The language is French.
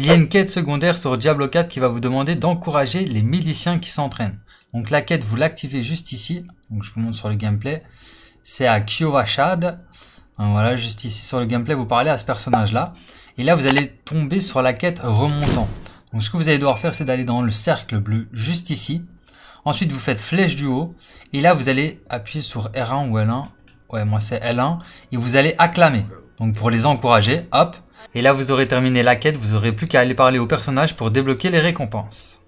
Il y a une quête secondaire sur Diablo 4 qui va vous demander d'encourager les miliciens qui s'entraînent. Donc la quête, vous l'activez juste ici. Donc je vous montre sur le gameplay. C'est à Kyovashad. Voilà, juste ici sur le gameplay, vous parlez à ce personnage-là. Et là, vous allez tomber sur la quête remontant. Donc ce que vous allez devoir faire, c'est d'aller dans le cercle bleu juste ici. Ensuite, vous faites flèche du haut. Et là, vous allez appuyer sur R1 ou L1. Ouais, moi c'est L1. Et vous allez acclamer. Donc pour les encourager, hop. Et là vous aurez terminé la quête, vous aurez plus qu'à aller parler au personnage pour débloquer les récompenses.